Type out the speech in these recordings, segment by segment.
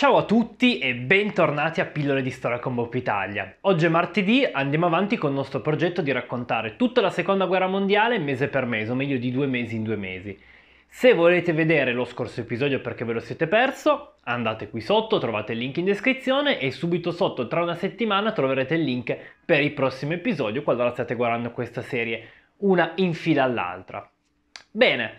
Ciao a tutti e bentornati a Pillole di Storia con Bob Italia. Oggi è martedì, andiamo avanti con il nostro progetto di raccontare tutta la seconda guerra mondiale mese per mese, o meglio di due mesi in due mesi. Se volete vedere lo scorso episodio perché ve lo siete perso, andate qui sotto, trovate il link in descrizione e subito sotto, tra una settimana, troverete il link per il prossimo episodio, qualora state guardando questa serie una in fila all'altra. Bene,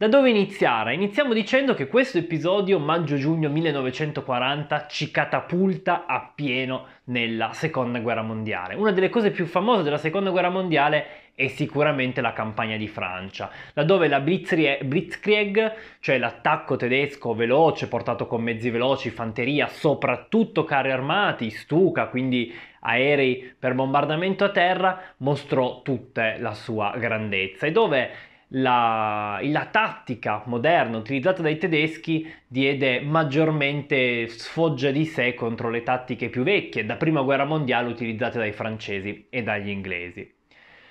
da dove iniziare? Iniziamo dicendo che questo episodio maggio-giugno 1940 ci catapulta a pieno nella Seconda Guerra Mondiale. Una delle cose più famose della Seconda Guerra Mondiale è sicuramente la campagna di Francia, laddove la Blitzkrieg, cioè l'attacco tedesco veloce, portato con mezzi veloci, fanteria, soprattutto carri armati, stuca, quindi aerei per bombardamento a terra, mostrò tutta la sua grandezza e dove la, la tattica moderna utilizzata dai tedeschi diede maggiormente sfoggia di sé contro le tattiche più vecchie, da prima guerra mondiale utilizzate dai francesi e dagli inglesi.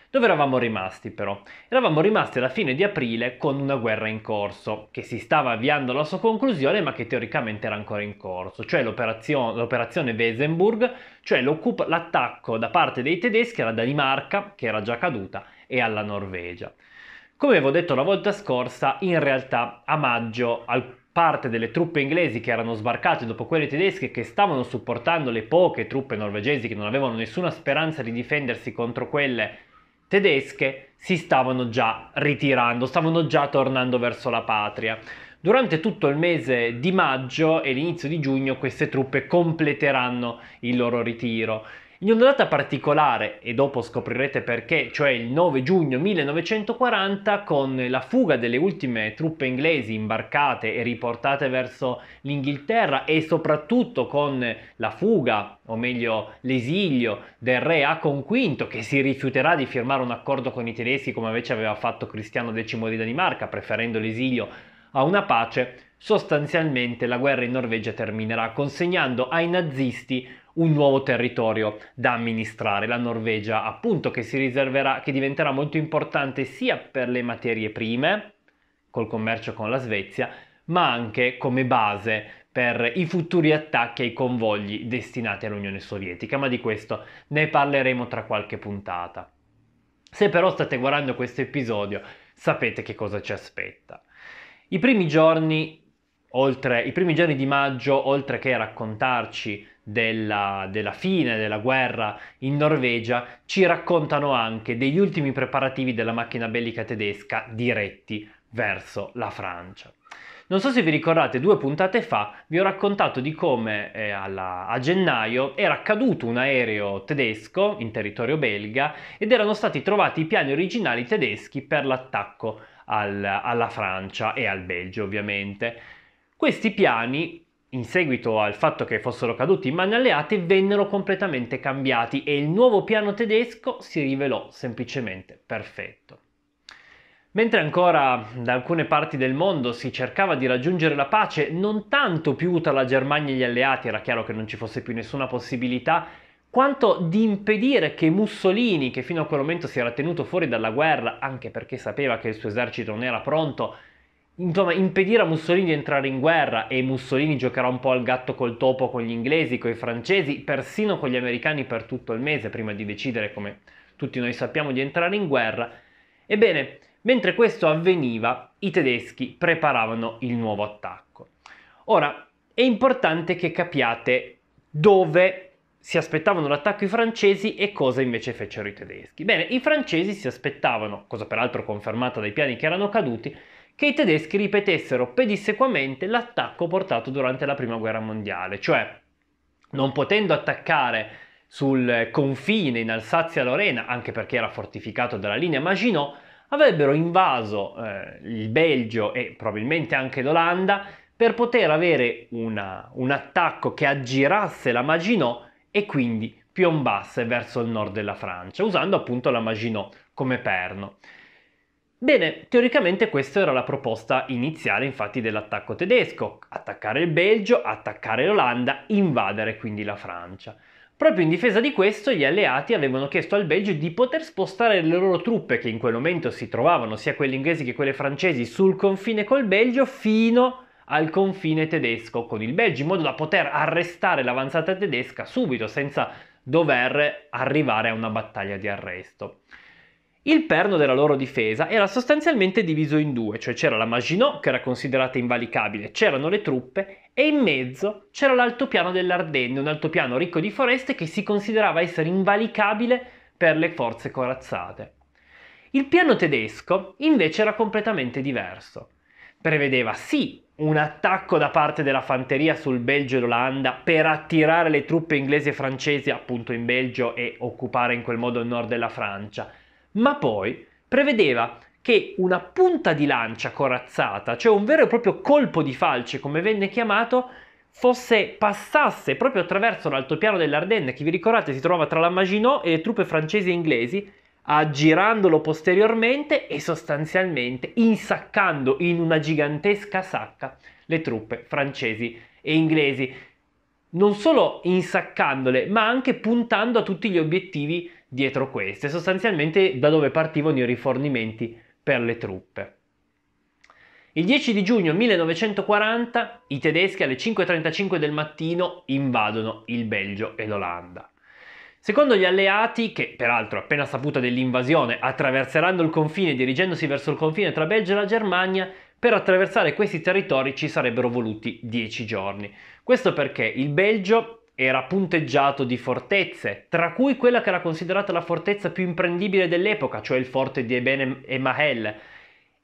Dove eravamo rimasti però? Eravamo rimasti alla fine di aprile con una guerra in corso, che si stava avviando alla sua conclusione ma che teoricamente era ancora in corso, cioè l'operazione, l'operazione Wesenburg, cioè l'attacco da parte dei tedeschi alla Danimarca, che era già caduta, e alla Norvegia. Come avevo detto la volta scorsa, in realtà a maggio parte delle truppe inglesi che erano sbarcate dopo quelle tedesche che stavano supportando le poche truppe norvegesi che non avevano nessuna speranza di difendersi contro quelle tedesche si stavano già ritirando, stavano già tornando verso la patria. Durante tutto il mese di maggio e l'inizio di giugno queste truppe completeranno il loro ritiro. In una data particolare, e dopo scoprirete perché, cioè il 9 giugno 1940, con la fuga delle ultime truppe inglesi imbarcate e riportate verso l'Inghilterra e soprattutto con la fuga, o meglio l'esilio del re Acon V, che si rifiuterà di firmare un accordo con i tedeschi come invece aveva fatto Cristiano X di Danimarca, preferendo l'esilio a una pace, sostanzialmente la guerra in Norvegia terminerà consegnando ai nazisti un nuovo territorio da amministrare, la Norvegia appunto che si riserverà, che diventerà molto importante sia per le materie prime, col commercio con la Svezia, ma anche come base per i futuri attacchi ai convogli destinati all'Unione Sovietica, ma di questo ne parleremo tra qualche puntata. Se però state guardando questo episodio sapete che cosa ci aspetta. I primi giorni, oltre, i primi giorni di maggio, oltre che raccontarci della, della, fine della guerra in Norvegia ci raccontano anche degli ultimi preparativi della macchina bellica tedesca diretti verso la Francia. Non so se vi ricordate, due puntate fa vi ho raccontato di come eh, alla, a gennaio era caduto un aereo tedesco in territorio belga ed erano stati trovati i piani originali tedeschi per l'attacco al, alla Francia e al Belgio ovviamente. Questi piani in seguito al fatto che fossero caduti in mani alleate, vennero completamente cambiati e il nuovo piano tedesco si rivelò semplicemente perfetto. Mentre ancora da alcune parti del mondo si cercava di raggiungere la pace, non tanto più tra la Germania e gli alleati, era chiaro che non ci fosse più nessuna possibilità, quanto di impedire che Mussolini, che fino a quel momento si era tenuto fuori dalla guerra, anche perché sapeva che il suo esercito non era pronto, insomma, impedire a Mussolini di entrare in guerra e Mussolini giocherà un po' al gatto col topo con gli inglesi, con i francesi, persino con gli americani per tutto il mese prima di decidere, come tutti noi sappiamo, di entrare in guerra. Ebbene, mentre questo avveniva, i tedeschi preparavano il nuovo attacco. Ora, è importante che capiate dove si aspettavano l'attacco i francesi e cosa invece fecero i tedeschi. Bene, i francesi si aspettavano, cosa peraltro confermata dai piani che erano caduti, che i tedeschi ripetessero pedissequamente l'attacco portato durante la Prima Guerra Mondiale, cioè non potendo attaccare sul confine in Alsazia-Lorena, anche perché era fortificato dalla linea Maginot, avrebbero invaso eh, il Belgio e probabilmente anche l'Olanda per poter avere una, un attacco che aggirasse la Maginot e quindi piombasse verso il nord della Francia, usando appunto la Maginot come perno. Bene, teoricamente questa era la proposta iniziale infatti dell'attacco tedesco, attaccare il Belgio, attaccare l'Olanda, invadere quindi la Francia. Proprio in difesa di questo gli alleati avevano chiesto al Belgio di poter spostare le loro truppe che in quel momento si trovavano, sia quelle inglesi che quelle francesi, sul confine col Belgio fino al confine tedesco con il Belgio, in modo da poter arrestare l'avanzata tedesca subito senza dover arrivare a una battaglia di arresto. Il perno della loro difesa era sostanzialmente diviso in due, cioè c'era la Maginot che era considerata invalicabile, c'erano le truppe e in mezzo c'era l'altopiano dell'Ardenne, un altopiano ricco di foreste che si considerava essere invalicabile per le forze corazzate. Il piano tedesco invece era completamente diverso. Prevedeva sì un attacco da parte della fanteria sul Belgio e l'Olanda per attirare le truppe inglesi e francesi appunto in Belgio e occupare in quel modo il nord della Francia, ma poi prevedeva che una punta di lancia corazzata, cioè un vero e proprio colpo di falce come venne chiamato, fosse, passasse proprio attraverso l'altopiano dell'Ardenne, che vi ricordate si trova tra la Maginot e le truppe francesi e inglesi, aggirandolo posteriormente e sostanzialmente insaccando in una gigantesca sacca le truppe francesi e inglesi. Non solo insaccandole, ma anche puntando a tutti gli obiettivi dietro queste, sostanzialmente da dove partivano i rifornimenti per le truppe. Il 10 di giugno 1940 i tedeschi alle 5.35 del mattino invadono il Belgio e l'Olanda. Secondo gli alleati, che peraltro appena saputa dell'invasione attraverseranno il confine dirigendosi verso il confine tra Belgio e la Germania, per attraversare questi territori ci sarebbero voluti 10 giorni. Questo perché il Belgio era punteggiato di fortezze, tra cui quella che era considerata la fortezza più imprendibile dell'epoca, cioè il forte di Eben e Mahel.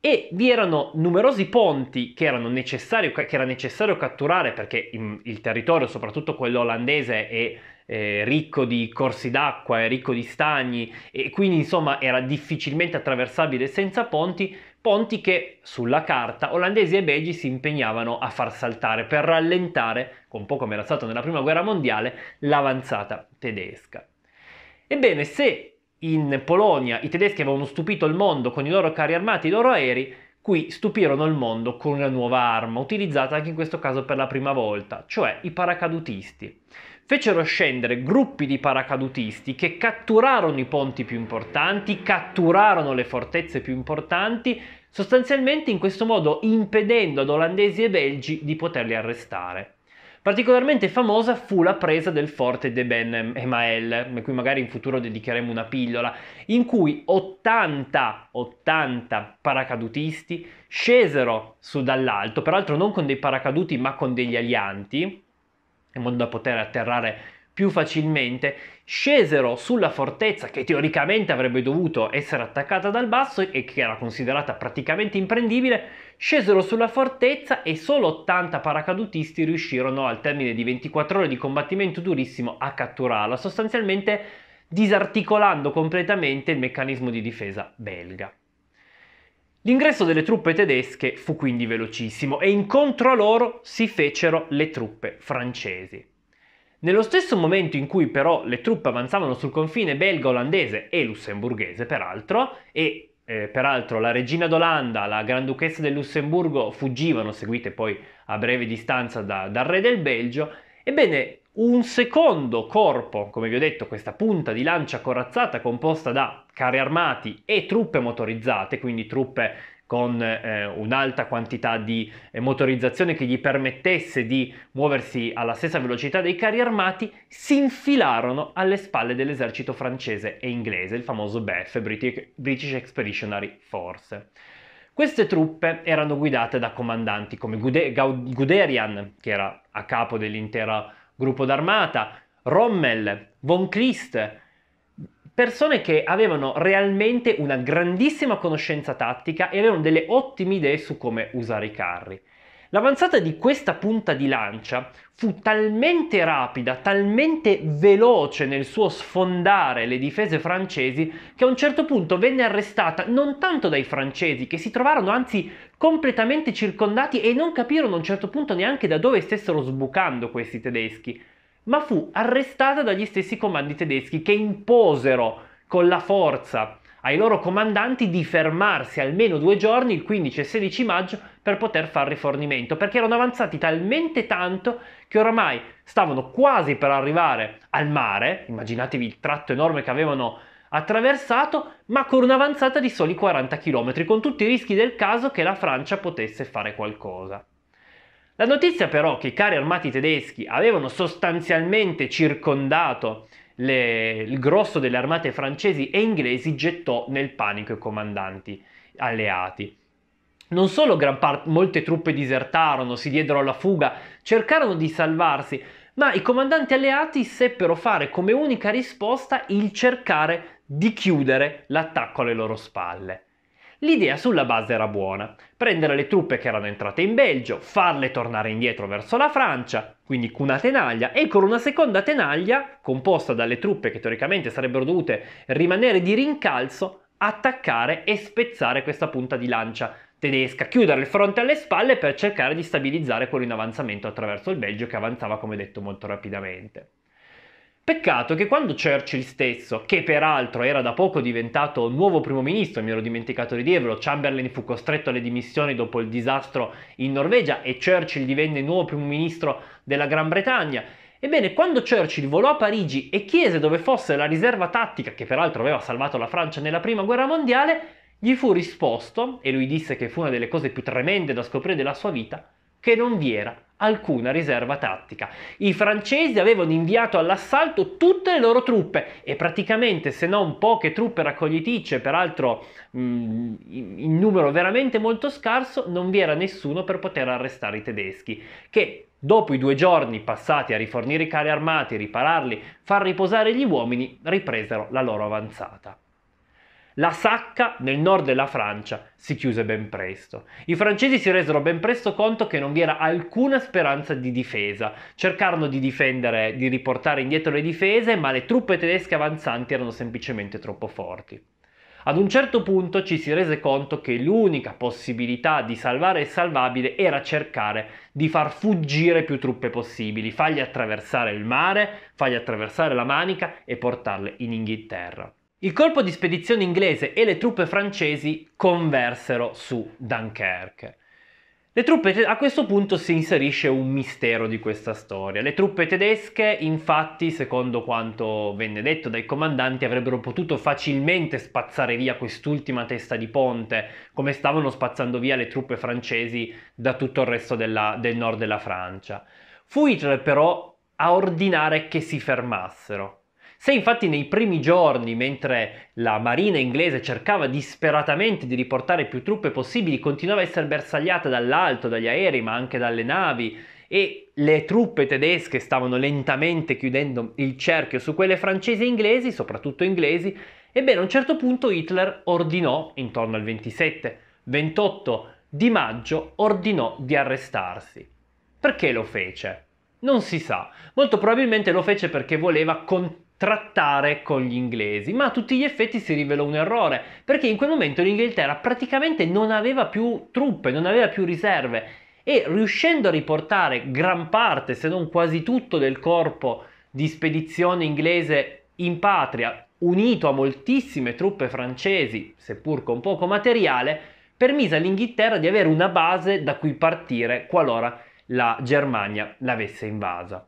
E vi erano numerosi ponti che, erano che era necessario catturare perché il territorio, soprattutto quello olandese, è eh, ricco di corsi d'acqua, è ricco di stagni e quindi insomma era difficilmente attraversabile senza ponti, ponti che sulla carta olandesi e belgi si impegnavano a far saltare per rallentare, un po' come era stato nella prima guerra mondiale, l'avanzata tedesca. Ebbene, se in Polonia i tedeschi avevano stupito il mondo con i loro carri armati e i loro aerei, qui stupirono il mondo con una nuova arma, utilizzata anche in questo caso per la prima volta, cioè i paracadutisti fecero scendere gruppi di paracadutisti che catturarono i ponti più importanti, catturarono le fortezze più importanti, sostanzialmente in questo modo impedendo ad olandesi e belgi di poterli arrestare. Particolarmente famosa fu la presa del forte de Ben Emael, a cui magari in futuro dedicheremo una pillola, in cui 80, 80 paracadutisti scesero su dall'alto, peraltro non con dei paracaduti ma con degli alianti, in modo da poter atterrare più facilmente, scesero sulla fortezza che teoricamente avrebbe dovuto essere attaccata dal basso e che era considerata praticamente imprendibile, scesero sulla fortezza e solo 80 paracadutisti riuscirono al termine di 24 ore di combattimento durissimo a catturarla, sostanzialmente disarticolando completamente il meccanismo di difesa belga. L'ingresso delle truppe tedesche fu quindi velocissimo e incontro a loro si fecero le truppe francesi. Nello stesso momento in cui però le truppe avanzavano sul confine belga-olandese e lussemburghese, peraltro, e eh, peraltro la regina d'Olanda, la granduchessa del Lussemburgo fuggivano, seguite poi a breve distanza da, dal re del Belgio, ebbene un secondo corpo, come vi ho detto, questa punta di lancia corazzata composta da carri armati e truppe motorizzate, quindi truppe con eh, un'alta quantità di eh, motorizzazione che gli permettesse di muoversi alla stessa velocità dei carri armati, si infilarono alle spalle dell'esercito francese e inglese, il famoso BEF, British, Expeditionary Force. Queste truppe erano guidate da comandanti come Guderian, che era a capo dell'intera gruppo d'armata, Rommel, Von Christ, persone che avevano realmente una grandissima conoscenza tattica e avevano delle ottime idee su come usare i carri. L'avanzata di questa punta di lancia fu talmente rapida, talmente veloce nel suo sfondare le difese francesi, che a un certo punto venne arrestata non tanto dai francesi, che si trovarono anzi completamente circondati e non capirono a un certo punto neanche da dove stessero sbucando questi tedeschi, ma fu arrestata dagli stessi comandi tedeschi che imposero con la forza ai loro comandanti di fermarsi almeno due giorni, il 15 e 16 maggio, per poter fare rifornimento, perché erano avanzati talmente tanto che oramai stavano quasi per arrivare al mare, immaginatevi il tratto enorme che avevano attraversato, ma con un'avanzata di soli 40 km, con tutti i rischi del caso che la Francia potesse fare qualcosa. La notizia però che i carri armati tedeschi avevano sostanzialmente circondato le, il grosso delle armate francesi e inglesi gettò nel panico i comandanti alleati. Non solo gran parte, molte truppe disertarono, si diedero alla fuga, cercarono di salvarsi, ma i comandanti alleati seppero fare come unica risposta il cercare di chiudere l'attacco alle loro spalle. L'idea sulla base era buona, prendere le truppe che erano entrate in Belgio, farle tornare indietro verso la Francia, quindi con una tenaglia, e con una seconda tenaglia, composta dalle truppe che teoricamente sarebbero dovute rimanere di rincalzo, attaccare e spezzare questa punta di lancia tedesca, chiudere il fronte alle spalle per cercare di stabilizzare quello in avanzamento attraverso il Belgio che avanzava come detto molto rapidamente. Peccato che quando Churchill stesso, che peraltro era da poco diventato nuovo primo ministro, mi ero dimenticato di dirvelo, Chamberlain fu costretto alle dimissioni dopo il disastro in Norvegia e Churchill divenne nuovo primo ministro della Gran Bretagna, Ebbene, quando Churchill volò a Parigi e chiese dove fosse la riserva tattica che peraltro aveva salvato la Francia nella Prima Guerra Mondiale, gli fu risposto, e lui disse che fu una delle cose più tremende da scoprire della sua vita, che non vi era alcuna riserva tattica. I francesi avevano inviato all'assalto tutte le loro truppe e praticamente se non poche truppe raccogliticce, peraltro mh, mm, in numero veramente molto scarso, non vi era nessuno per poter arrestare i tedeschi, che dopo i due giorni passati a rifornire i carri armati, ripararli, far riposare gli uomini, ripresero la loro avanzata. La sacca nel nord della Francia si chiuse ben presto. I francesi si resero ben presto conto che non vi era alcuna speranza di difesa. Cercarono di difendere, di riportare indietro le difese, ma le truppe tedesche avanzanti erano semplicemente troppo forti. Ad un certo punto ci si rese conto che l'unica possibilità di salvare il salvabile era cercare di far fuggire più truppe possibili, fargli attraversare il mare, fargli attraversare la Manica e portarle in Inghilterra. Il corpo di spedizione inglese e le truppe francesi conversero su Dunkerque. Le truppe a questo punto si inserisce un mistero di questa storia. Le truppe tedesche, infatti, secondo quanto venne detto dai comandanti, avrebbero potuto facilmente spazzare via quest'ultima testa di ponte, come stavano spazzando via le truppe francesi da tutto il resto della, del nord della Francia. Fu Hitler però a ordinare che si fermassero. Se infatti nei primi giorni, mentre la marina inglese cercava disperatamente di riportare più truppe possibili, continuava a essere bersagliata dall'alto, dagli aerei, ma anche dalle navi, e le truppe tedesche stavano lentamente chiudendo il cerchio su quelle francesi e inglesi, soprattutto inglesi, ebbene a un certo punto Hitler ordinò, intorno al 27-28 di maggio, ordinò di arrestarsi. Perché lo fece? Non si sa, molto probabilmente lo fece perché voleva continuare trattare con gli inglesi, ma a tutti gli effetti si rivelò un errore, perché in quel momento l'Inghilterra praticamente non aveva più truppe, non aveva più riserve e riuscendo a riportare gran parte, se non quasi tutto del corpo di spedizione inglese in patria, unito a moltissime truppe francesi, seppur con poco materiale, permise all'Inghilterra di avere una base da cui partire qualora la Germania l'avesse invasa.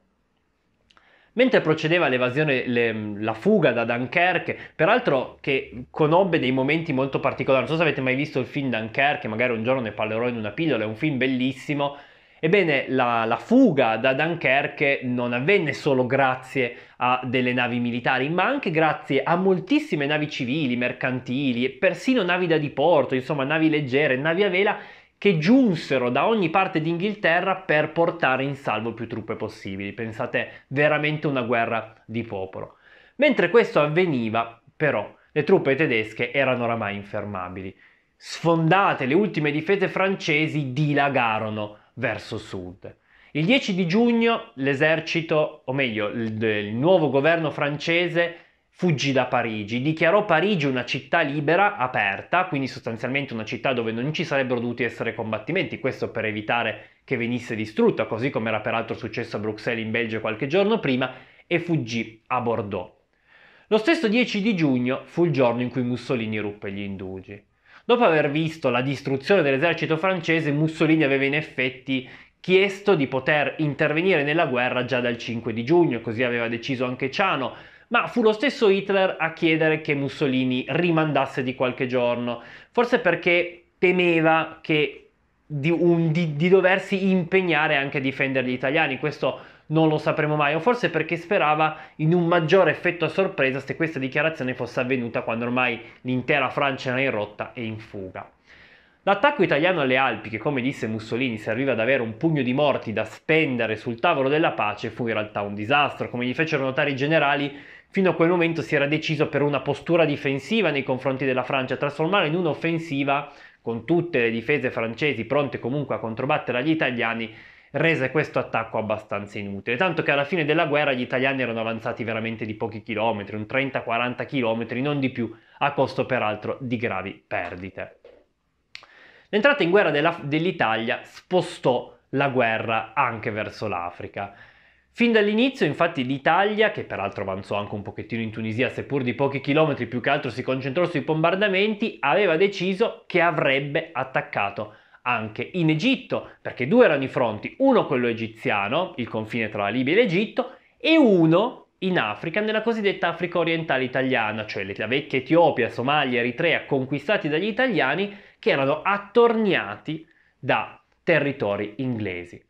Mentre procedeva l'evasione, le, la fuga da Dunkerque, peraltro che conobbe dei momenti molto particolari, non so se avete mai visto il film Dunkerque, magari un giorno ne parlerò in una pillola, è un film bellissimo, Ebbene, la, la, fuga da Dunkerque non avvenne solo grazie a delle navi militari, ma anche grazie a moltissime navi civili, mercantili, persino navi da diporto, insomma navi leggere, navi a vela che giunsero da ogni parte d'Inghilterra per portare in salvo più truppe possibili. Pensate veramente una guerra di popolo. Mentre questo avveniva, però, le truppe tedesche erano oramai infermabili. Sfondate le ultime difese francesi, dilagarono verso sud. Il 10 di giugno l'esercito, o meglio il, il nuovo governo francese, fuggì da Parigi, dichiarò Parigi una città libera, aperta, quindi sostanzialmente una città dove non ci sarebbero dovuti essere combattimenti, questo per evitare che venisse distrutta, così come era peraltro successo a Bruxelles in Belgio qualche giorno prima, e fuggì a Bordeaux. Lo stesso 10 di giugno fu il giorno in cui Mussolini ruppe gli indugi. Dopo aver visto la distruzione dell'esercito francese, Mussolini aveva in effetti chiesto di poter intervenire nella guerra già dal 5 di giugno, così aveva deciso anche Ciano, ma fu lo stesso Hitler a chiedere che Mussolini rimandasse di qualche giorno, forse perché temeva che di, un, di, di doversi impegnare anche a difendere gli italiani, questo non lo sapremo mai, o forse perché sperava in un maggiore effetto a sorpresa se questa dichiarazione fosse avvenuta quando ormai l'intera Francia era in rotta e in fuga. L'attacco italiano alle Alpi, che come disse Mussolini serviva ad avere un pugno di morti da spendere sul tavolo della pace, fu in realtà un disastro, come gli fecero notare i generali fino a quel momento si era deciso per una postura difensiva nei confronti della Francia, trasformarla in un'offensiva con tutte le difese francesi pronte comunque a controbattere agli italiani, rese questo attacco abbastanza inutile, tanto che alla fine della guerra gli italiani erano avanzati veramente di pochi chilometri, un 30-40 chilometri, non di più, a costo peraltro di gravi perdite. L'entrata in guerra della, dell'Italia spostò la guerra anche verso l'Africa. Fin dall'inizio infatti l'Italia, che peraltro avanzò anche un pochettino in Tunisia seppur di pochi chilometri, più che altro si concentrò sui bombardamenti, aveva deciso che avrebbe attaccato anche in Egitto, perché due erano i fronti, uno quello egiziano, il confine tra la Libia e l'Egitto, e uno in Africa, nella cosiddetta Africa orientale italiana, cioè la vecchia Etiopia, Somalia, Eritrea, conquistati dagli italiani, che erano attorniati da territori inglesi.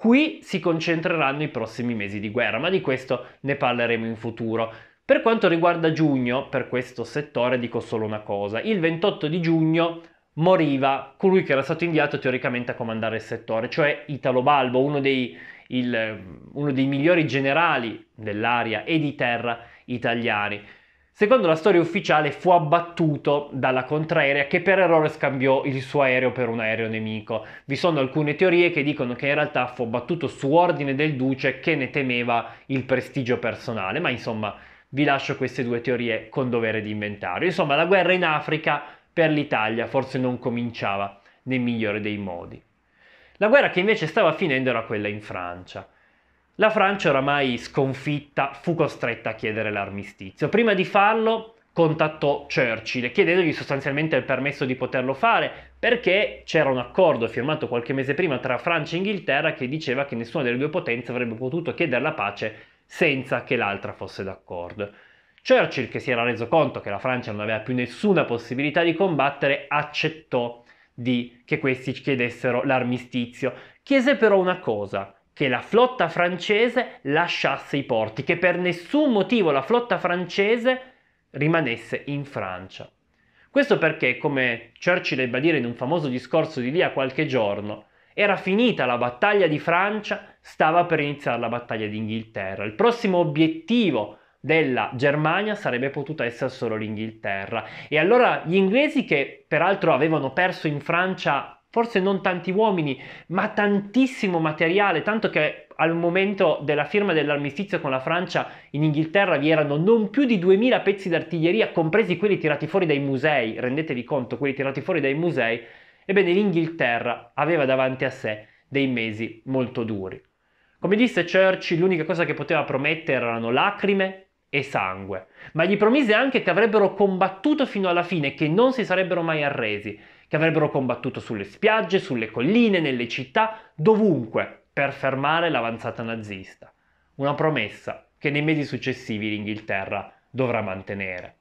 Qui si concentreranno i prossimi mesi di guerra, ma di questo ne parleremo in futuro. Per quanto riguarda giugno, per questo settore dico solo una cosa. Il 28 di giugno moriva colui che era stato inviato teoricamente a comandare il settore, cioè Italo Balbo, uno dei, il, uno dei migliori generali dell'aria e di terra italiani. Secondo la storia ufficiale fu abbattuto dalla contraerea che per errore scambiò il suo aereo per un aereo nemico. Vi sono alcune teorie che dicono che in realtà fu abbattuto su ordine del duce che ne temeva il prestigio personale, ma insomma vi lascio queste due teorie con dovere di inventario. Insomma la guerra in Africa per l'Italia forse non cominciava nel migliore dei modi. La guerra che invece stava finendo era quella in Francia. La Francia, oramai sconfitta, fu costretta a chiedere l'armistizio. Prima di farlo contattò Churchill chiedendogli sostanzialmente il permesso di poterlo fare perché c'era un accordo firmato qualche mese prima tra Francia e Inghilterra che diceva che nessuna delle due potenze avrebbe potuto chiedere la pace senza che l'altra fosse d'accordo. Churchill, che si era reso conto che la Francia non aveva più nessuna possibilità di combattere, accettò di, che questi chiedessero l'armistizio. Chiese però una cosa, che la flotta francese lasciasse i porti, che per nessun motivo la flotta francese rimanesse in Francia. Questo perché, come Churchill ebbe a dire in un famoso discorso di lì a qualche giorno, era finita la battaglia di Francia, stava per iniziare la battaglia d'Inghilterra. Il prossimo obiettivo della Germania sarebbe potuta essere solo l'Inghilterra. E allora gli inglesi, che peraltro avevano perso in Francia forse non tanti uomini, ma tantissimo materiale, tanto che al momento della firma dell'armistizio con la Francia in Inghilterra vi erano non più di 2000 pezzi d'artiglieria, compresi quelli tirati fuori dai musei, rendetevi conto, quelli tirati fuori dai musei, ebbene l'Inghilterra aveva davanti a sé dei mesi molto duri. Come disse Churchill, l'unica cosa che poteva promettere erano lacrime e sangue, ma gli promise anche che avrebbero combattuto fino alla fine, che non si sarebbero mai arresi che avrebbero combattuto sulle spiagge, sulle colline, nelle città, dovunque per fermare l'avanzata nazista. Una promessa che nei mesi successivi l'Inghilterra dovrà mantenere.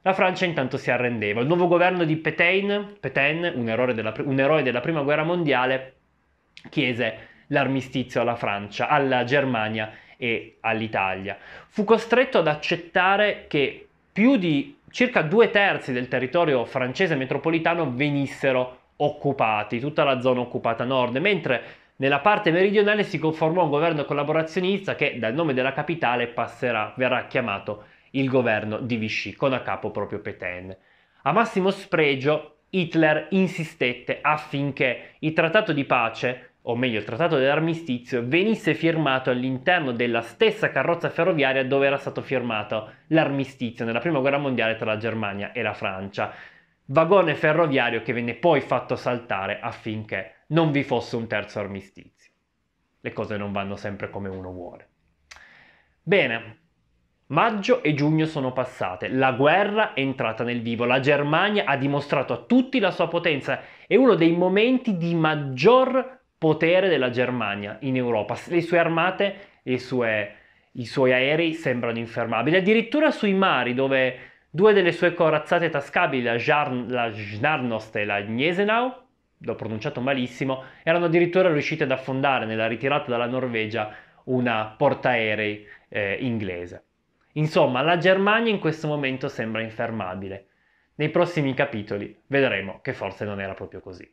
La Francia intanto si arrendeva. Il nuovo governo di Petain, Petain un, eroe della, un eroe della prima guerra mondiale, chiese l'armistizio alla Francia, alla Germania e all'Italia. Fu costretto ad accettare che più di circa due terzi del territorio francese metropolitano venissero occupati, tutta la zona occupata nord, mentre nella parte meridionale si conformò un governo collaborazionista che dal nome della capitale passerà, verrà chiamato il governo di Vichy, con a capo proprio Petain. A massimo spregio Hitler insistette affinché il trattato di pace o meglio il trattato dell'armistizio, venisse firmato all'interno della stessa carrozza ferroviaria dove era stato firmato l'armistizio nella prima guerra mondiale tra la Germania e la Francia. Vagone ferroviario che venne poi fatto saltare affinché non vi fosse un terzo armistizio. Le cose non vanno sempre come uno vuole. Bene, Maggio e giugno sono passate, la guerra è entrata nel vivo, la Germania ha dimostrato a tutti la sua potenza, è uno dei momenti di maggior potere della Germania in Europa. Le sue armate e sue, i suoi aerei sembrano infermabili. Addirittura sui mari, dove due delle sue corazzate tascabili, la, Jarn, la Snarnost e la Gnesenau, l'ho pronunciato malissimo, erano addirittura riuscite ad affondare nella ritirata dalla Norvegia una portaerei eh, inglese. Insomma, la Germania in questo momento sembra infermabile. Nei prossimi capitoli vedremo che forse non era proprio così.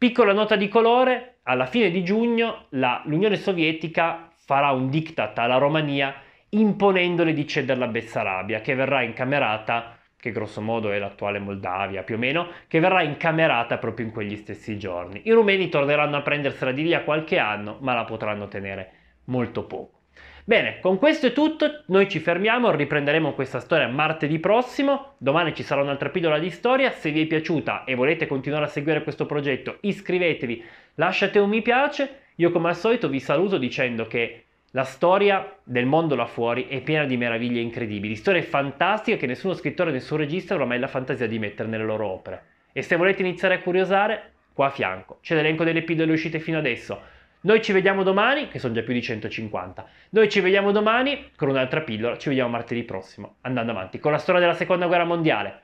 Piccola nota di colore, alla fine di giugno l'Unione Sovietica farà un diktat alla Romania imponendole di cederla a Bessarabia, che verrà incamerata, che grosso modo è l'attuale Moldavia più o meno, che verrà incamerata proprio in quegli stessi giorni. I rumeni torneranno a prendersela di lì a qualche anno, ma la potranno tenere molto poco. Bene, con questo è tutto, noi ci fermiamo, riprenderemo questa storia martedì prossimo, domani ci sarà un'altra pillola di storia, se vi è piaciuta e volete continuare a seguire questo progetto iscrivetevi, lasciate un mi piace, io come al solito vi saluto dicendo che la storia del mondo là fuori è piena di meraviglie incredibili, storie fantastiche che nessuno scrittore, nessun regista ormai ha la fantasia di mettere nelle loro opere. E se volete iniziare a curiosare, qua a fianco c'è l'elenco delle pillole uscite fino adesso. Noi ci vediamo domani, che sono già più di 150. Noi ci vediamo domani con un'altra pillola, ci vediamo martedì prossimo, andando avanti con la storia della seconda guerra mondiale.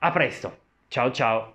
A presto, ciao ciao!